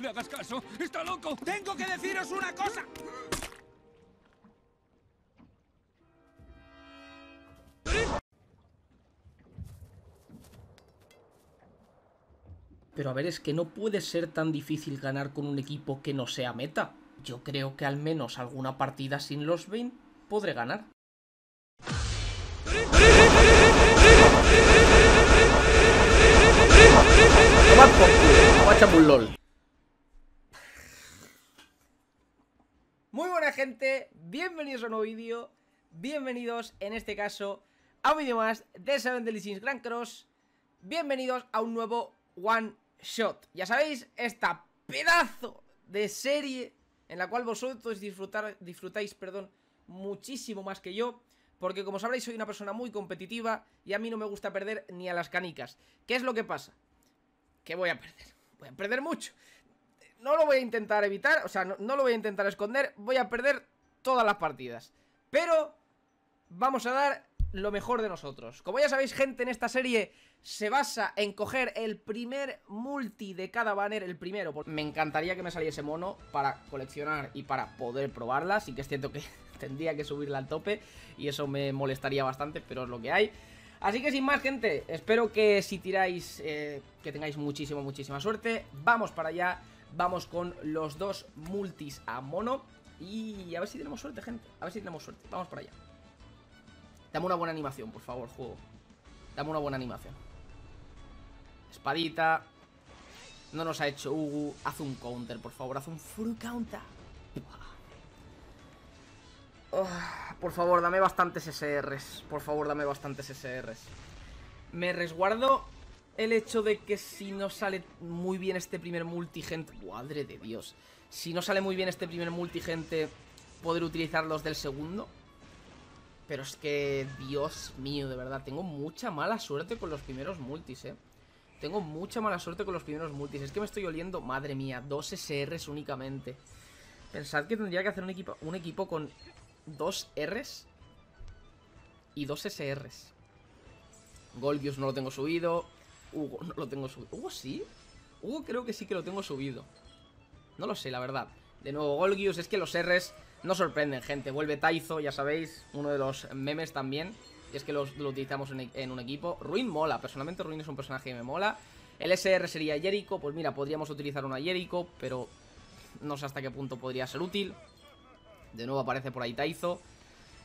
le hagas caso. ¡Está loco! ¡Tengo que deciros una cosa! Pero a ver, es que no puede ser tan difícil ganar con un equipo que no sea meta. Yo creo que al menos alguna partida sin los Bane podré ganar. Muy buena gente, bienvenidos a un nuevo vídeo, bienvenidos en este caso a un vídeo más de Seven Delicious Grand Cross Bienvenidos a un nuevo One Shot Ya sabéis, esta pedazo de serie en la cual vosotros disfrutáis perdón, muchísimo más que yo Porque como sabréis soy una persona muy competitiva y a mí no me gusta perder ni a las canicas ¿Qué es lo que pasa? Que voy a perder, voy a perder mucho no lo voy a intentar evitar, o sea, no, lo voy a intentar esconder, voy a perder todas las partidas. Pero vamos a dar lo mejor de nosotros. Como ya sabéis, gente, en esta serie se basa en coger el primer multi de cada banner, el primero. Me encantaría que me saliese mono para coleccionar y para poder probarla. Así que es cierto que tendría que subirla al tope y eso me molestaría bastante, pero es lo que hay. Así que sin más, gente, espero que si tiráis, eh, que tengáis muchísima, muchísima suerte. Vamos para allá. Vamos con los dos multis a mono. Y a ver si tenemos suerte, gente. A ver si tenemos suerte. Vamos por allá. Dame una buena animación, por favor, juego. Dame una buena animación. Espadita. No nos ha hecho Ugu. Haz un counter, por favor. Haz un full counter. por favor, dame bastantes SRs. Por favor, dame bastantes SRs. Me resguardo el hecho de que si no sale muy bien este primer multigente... ¡Madre de Dios! Si no sale muy bien este primer multigente, poder utilizar los del segundo. Pero es que, Dios mío, de verdad, tengo mucha mala suerte con los primeros multis, ¿eh? Tengo mucha mala suerte con los primeros multis. Es que me estoy oliendo, madre mía, dos SRs únicamente. Pensad que tendría que hacer un equipo, un equipo con dos Rs y dos SRs. Goldius no lo tengo subido. Hugo no lo tengo subido. ¿Hugo sí? Hugo creo que sí que lo tengo subido. No lo sé, la verdad. De nuevo, Golgius, es que los R's no sorprenden, gente. Vuelve Taizo, ya sabéis, uno de los memes también. Y es que los, lo utilizamos en, un equipo. Ruin mola, personalmente Ruin es un personaje que me mola. El SR sería Jericho, pues mira, podríamos utilizar una Jericho, pero no sé hasta qué punto podría ser útil. De nuevo aparece por ahí Taizo.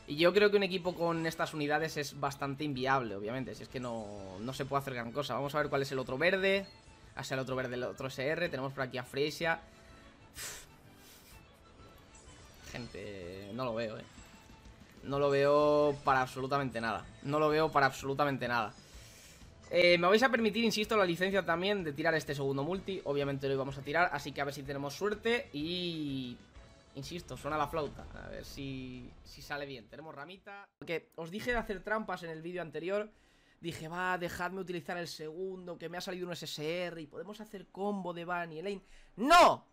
Y yo creo que un equipo con estas unidades es bastante inviable, obviamente. Si es que no, se puede hacer gran cosa. Vamos a ver cuál es el otro verde. Hacia ah, el otro verde, el otro SR. Tenemos por aquí a Fresia. Gente, no lo veo, eh. No lo veo para absolutamente nada. No lo veo para absolutamente nada. Eh, me vais a permitir, insisto, la licencia también de tirar este segundo multi. Obviamente lo íbamos a tirar, así que a ver si tenemos suerte y Insisto, suena la flauta. A ver si, sale bien. Tenemos ramita. Porque os dije de hacer trampas en el vídeo anterior. Dije, va, dejadme utilizar el segundo, que me ha salido un SSR y podemos hacer combo de Van y lane ¡No!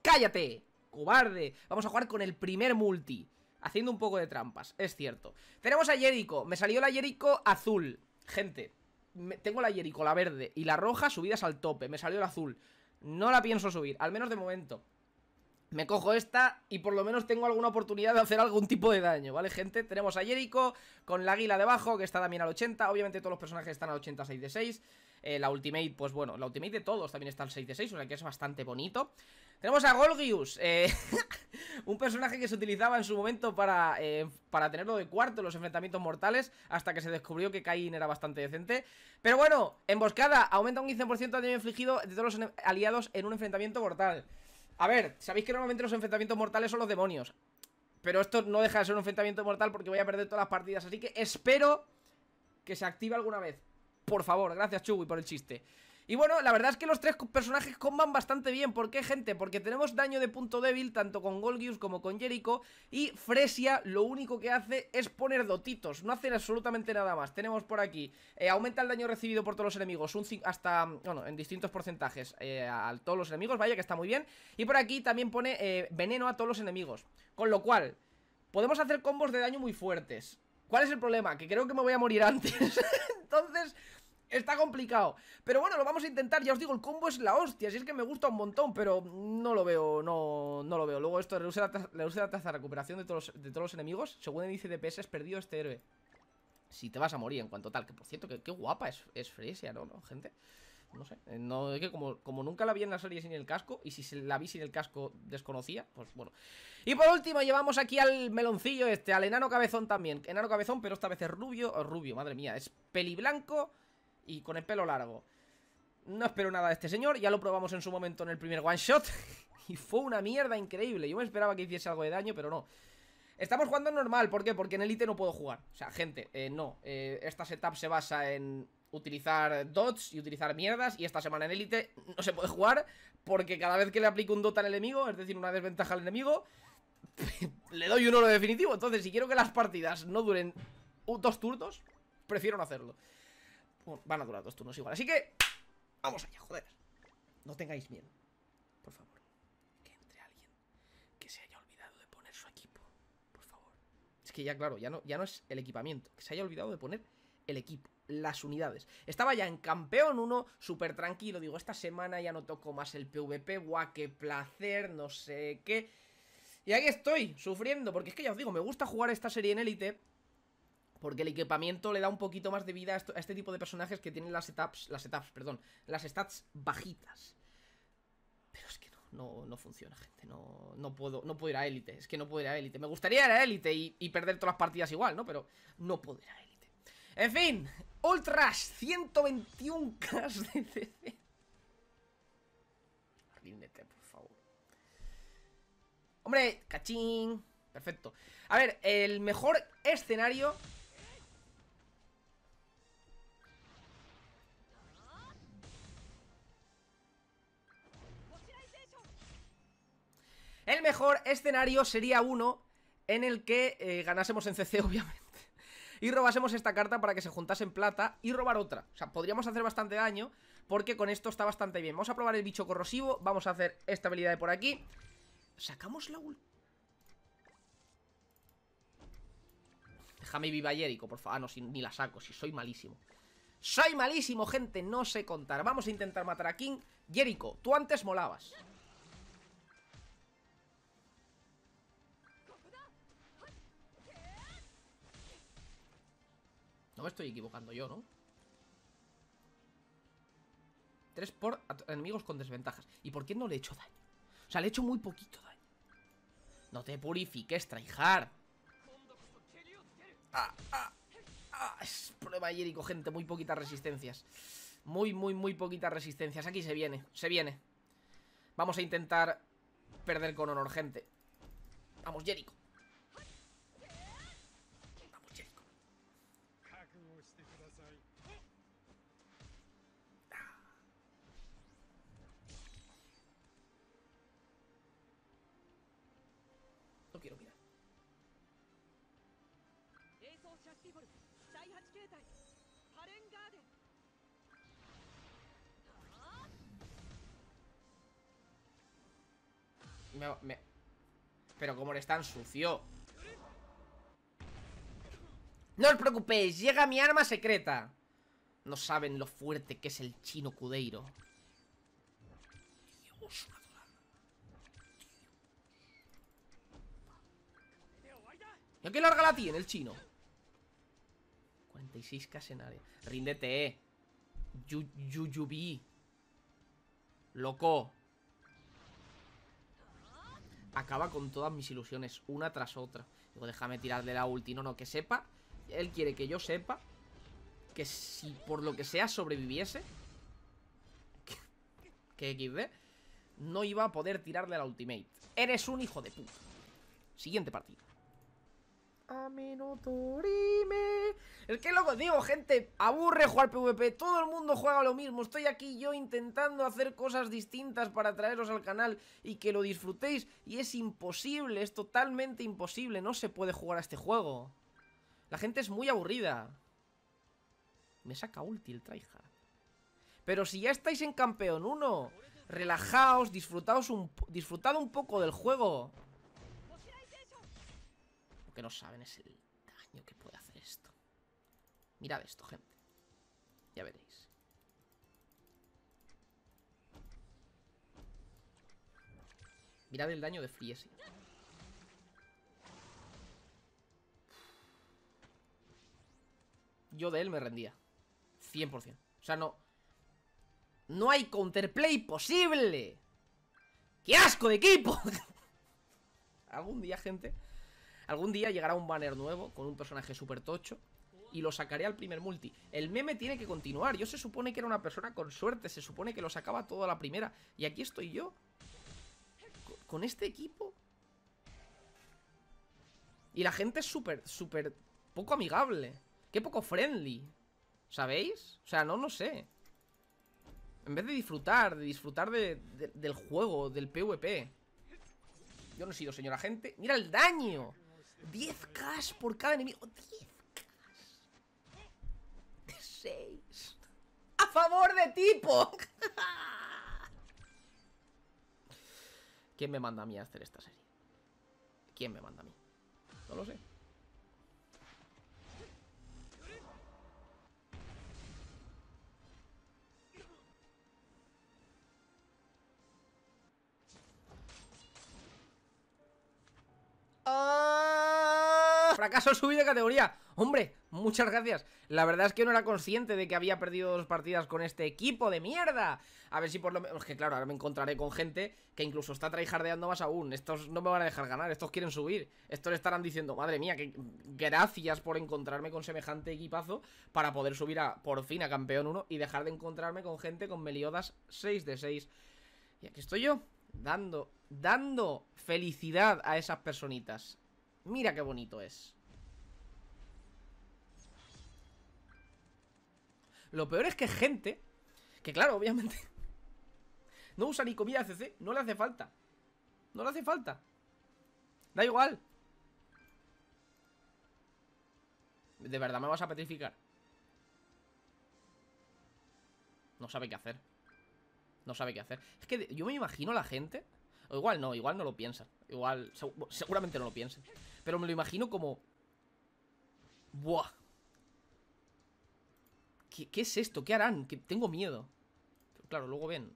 ¡Cállate! ¡Cobarde! Vamos a jugar con el primer multi. Haciendo un poco de trampas, es cierto. Tenemos a Jericho. Me salió la Jericho azul. Gente, tengo la Jericho, la verde, y la roja subidas al tope. Me salió el azul. No la pienso subir, al menos de momento. Me cojo esta y por lo menos tengo alguna oportunidad de hacer algún tipo de daño, ¿vale, gente? Tenemos a Jericho con la águila debajo, que está también al 80. Obviamente todos los personajes están al 80, de 6. Eh, la ultimate, pues bueno, la ultimate de todos también está al 6 de 6, o sea que es bastante bonito. Tenemos a Golgius, eh, un personaje que se utilizaba en su momento para, eh, para tenerlo de cuarto en los enfrentamientos mortales, hasta que se descubrió que Cain era bastante decente. Pero bueno, emboscada, aumenta un 15% de daño infligido de todos los aliados en un enfrentamiento mortal. A ver, sabéis que normalmente los enfrentamientos mortales son los demonios Pero esto no deja de ser un enfrentamiento mortal porque voy a perder todas las partidas Así que espero que se active alguna vez Por favor, gracias Chugui por el chiste y bueno, la verdad es que los tres personajes comban bastante bien. ¿Por qué, gente? Porque tenemos daño de punto débil tanto con Golgius como con Jericho. Y Fresia lo único que hace es poner dotitos. No hacen absolutamente nada más. Tenemos por aquí, eh, aumenta el daño recibido por todos los enemigos. Un hasta, bueno, en distintos porcentajes eh, a, todos los enemigos. Vaya que está muy bien. Y por aquí también pone eh, veneno a todos los enemigos. Con lo cual, podemos hacer combos de daño muy fuertes. ¿Cuál es el problema? Que creo que me voy a morir antes Entonces, Está complicado. Pero bueno, lo vamos a intentar. Ya os digo, el combo es la hostia. Si es que me gusta un montón, pero no lo veo. No, no lo veo. Luego esto reduce la, la taza de recuperación de todos, los, de todos los enemigos. Según el índice de PS, Es perdido este héroe. Si te vas a morir en cuanto tal. Que por cierto, que, qué guapa es, es Fresia, ¿no? ¿no? Gente. No sé. Eh, no, que como, nunca la vi en la serie sin el casco, y si la vi sin el casco desconocía, pues bueno. Y por último, llevamos aquí al meloncillo este, al enano cabezón también. Enano cabezón, pero esta vez es rubio. Oh, rubio, madre mía. Es peliblanco y con el pelo largo. No espero nada de este señor, ya lo probamos en su momento en el primer one shot y fue una mierda increíble. Yo me esperaba que hiciese algo de daño, pero no. Estamos jugando normal, ¿por qué? Porque en Elite no puedo jugar. O sea, gente, eh, no. Eh, esta setup se basa en utilizar dots y utilizar mierdas y esta semana en Elite no se puede jugar porque cada vez que le aplico un dot al enemigo, es decir, una desventaja al enemigo, le doy un oro definitivo. Entonces, si quiero que las partidas no duren dos turnos, prefiero no hacerlo. Van a durar dos turnos igual, así que Vamos allá, joder No tengáis miedo, por favor Que entre alguien que se haya olvidado de poner su equipo Por favor Es que ya, claro, ya no, ya no es el equipamiento Que se haya olvidado de poner el equipo las unidades. Estaba ya en campeón 1, súper tranquilo. Digo, esta semana ya no toco más el PvP. Guau, qué placer, no sé qué. Y ahí estoy, sufriendo, porque es que ya os digo, me gusta jugar esta serie en élite. Porque el equipamiento le da un poquito más de vida a este tipo de personajes que tienen las setups, las setups, perdón, las stats bajitas. Pero es que no, no, funciona, gente. No, puedo, no ir a élite. Es que no puedo ir a élite. Me gustaría ir a élite y, perder todas las partidas igual, ¿no? Pero no puedo ir a élite. En fin, Ultras 121k de CC. Ríndete, por favor. Hombre, cachín. Perfecto. A ver, el mejor escenario El mejor escenario sería uno en el que eh, ganásemos en CC, obviamente. Y robásemos esta carta para que se juntasen plata y robar otra. O sea, podríamos hacer bastante daño porque con esto está bastante bien. Vamos a probar el bicho corrosivo. Vamos a hacer esta habilidad de por aquí. Sacamos la ult. Déjame viva Jericho, por favor. Ah, no, ni la saco, si soy malísimo. Soy malísimo, gente. No sé contar. Vamos a intentar matar a King. Jericho, tú antes molabas. No me estoy equivocando yo, ¿no? Tres por enemigos con desventajas. ¿Y por qué no le he hecho daño? O sea, le he hecho muy poquito daño. No te purifiques, traijar. Ah, ah, ah, es prueba Jericho. gente. Muy poquitas resistencias. Muy, muy, muy poquitas resistencias. Aquí se viene, se viene. Vamos a intentar perder con honor, gente. Vamos, Jericho. Pero como le están sucio No os preocupéis, llega mi arma secreta No saben lo fuerte que es el chino cudeiro ¿Y qué larga la tiene el chino? 46k área. Ríndete. Eh. Yuyubi. Loco. Acaba con todas mis ilusiones, una tras otra. Digo, déjame tirarle la ulti. No, no, que sepa. Él quiere que yo sepa que si por lo que sea sobreviviese. Que, que No iba a poder tirarle la ultimate. Eres un hijo de puta. Siguiente partido a Es que lo digo, gente, aburre jugar PvP, todo el mundo juega lo mismo. Estoy aquí yo intentando hacer cosas distintas para traeros al canal y que lo disfrutéis. Y es imposible, es totalmente imposible, no se puede jugar a este juego. La gente es muy aburrida. Me saca útil traija Pero si ya estáis en campeón 1, relajaos, un, disfrutad un poco del juego que no saben es el daño que puede hacer esto. Mirad esto, gente. Ya veréis. Mirad el daño de Friesi. Eh. Yo de él me rendía. 100%. O sea, no... ¡No hay counterplay posible! ¡Qué asco de equipo! Algún día, gente... Algún día llegará un banner nuevo con un personaje súper tocho y lo sacaré al primer multi. El meme tiene que continuar. Yo se supone que era una persona con suerte, se supone que lo sacaba todo a la primera. Y aquí estoy yo. Con este equipo. Y la gente es súper, súper poco amigable. Qué poco friendly. ¿Sabéis? O sea, no, no sé. En vez de disfrutar, de disfrutar del juego, del PvP. Yo no he sido señor agente. ¡Mira el daño! 10 k por cada enemigo. 10 k 6. A favor de tipo. ¿Quién me manda a mí a hacer esta serie? ¿Quién me manda a mí? No lo sé. fracaso subido de categoría. Hombre, muchas gracias. La verdad es que no era consciente de que había perdido dos partidas con este equipo de mierda. A ver si por lo menos... que claro, ahora me encontraré con gente que incluso está traijardeando más aún. Estos no me van a dejar ganar, estos quieren subir. Estos estarán diciendo, madre mía, que gracias por encontrarme con semejante equipazo para poder subir a por fin a campeón 1 y dejar de encontrarme con gente con Meliodas 6 de 6. Y aquí estoy yo, dando, dando felicidad a esas personitas. Mira qué bonito es. Lo peor es que gente... Que claro, obviamente... No usa ni comida CC. No le hace falta. No le hace falta. Da igual. ¿De verdad me vas a petrificar? No sabe qué hacer. No sabe qué hacer. Es que yo me imagino la gente... O igual no, igual no lo piensas Igual, seguramente no lo piense. Pero me lo imagino como... Buah. ¿Qué, es esto? ¿Qué harán? tengo miedo. claro, luego ven.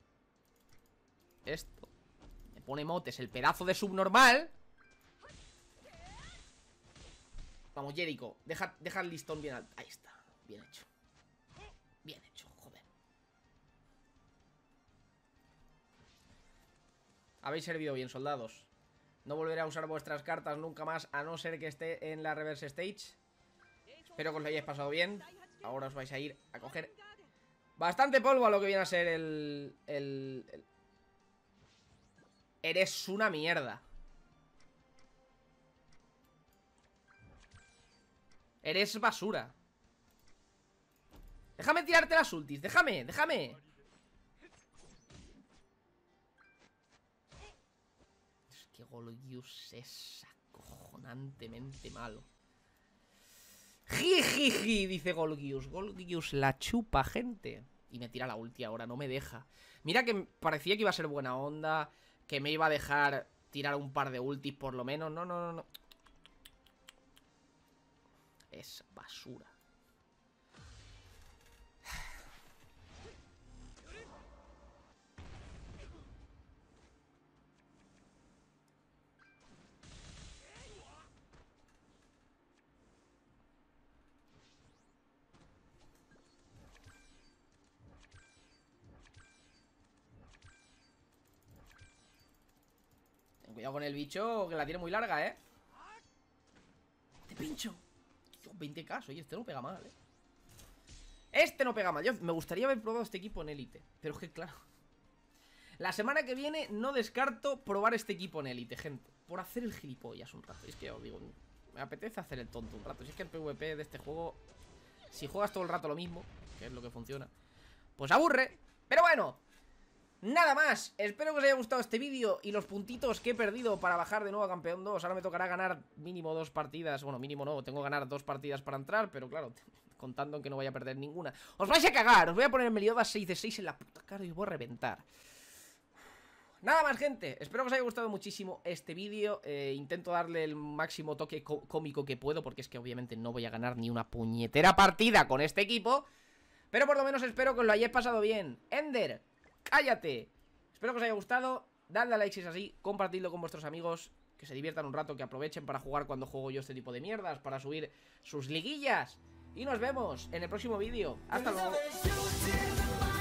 Esto. Me pone motes el pedazo de subnormal. Vamos, Jericho. Deja, deja el listón bien alto. Ahí está. Bien hecho. Bien hecho, joder. Habéis servido bien, soldados. No volveré a usar vuestras cartas nunca más a no ser que esté en la reverse stage. Espero que os lo hayáis pasado bien. Ahora os vais a ir a coger bastante polvo a lo que viene a ser el... el, el... Eres una mierda. Eres basura. Déjame tirarte las ultis, déjame, déjame. Golgius es acojonantemente malo. Jijiji, dice Golgius. Golgius la chupa, gente. Y me tira la ulti ahora, no me deja. Mira que parecía que iba a ser buena onda, que me iba a dejar tirar un par de ultis por lo menos. No, no, no, no. Es basura. Cuidado con el bicho, que la tiene muy larga, ¿eh? ¡Te pincho! 20k, oye, este no pega mal, ¿eh? Este no pega mal. me gustaría haber probado este equipo en élite. Pero es que, claro... La semana que viene no descarto probar este equipo en élite, gente. Por hacer el gilipollas un rato. Es que os digo, me apetece hacer el tonto un rato. Si es que el PvP de este juego, si juegas todo el rato lo mismo, que es lo que funciona, pues aburre. Pero bueno, Nada más, espero que os haya gustado este vídeo y los puntitos que he perdido para bajar de nuevo a Campeón 2 Ahora me tocará ganar mínimo dos partidas, bueno mínimo no, tengo que ganar dos partidas para entrar Pero claro, contando que no voy a perder ninguna Os vais a cagar, os voy a poner Meliodas 6 de 6 en la puta cara y os voy a reventar Nada más gente, espero que os haya gustado muchísimo este vídeo eh, Intento darle el máximo toque cómico que puedo Porque es que obviamente no voy a ganar ni una puñetera partida con este equipo Pero por lo menos espero que os lo hayáis pasado bien Ender ¡Cállate! Espero que os haya gustado, dadle a like si es así, compartidlo con vuestros amigos, que se diviertan un rato, que aprovechen para jugar cuando juego yo este tipo de mierdas, para subir sus liguillas. Y nos vemos en el próximo vídeo. ¡Hasta luego!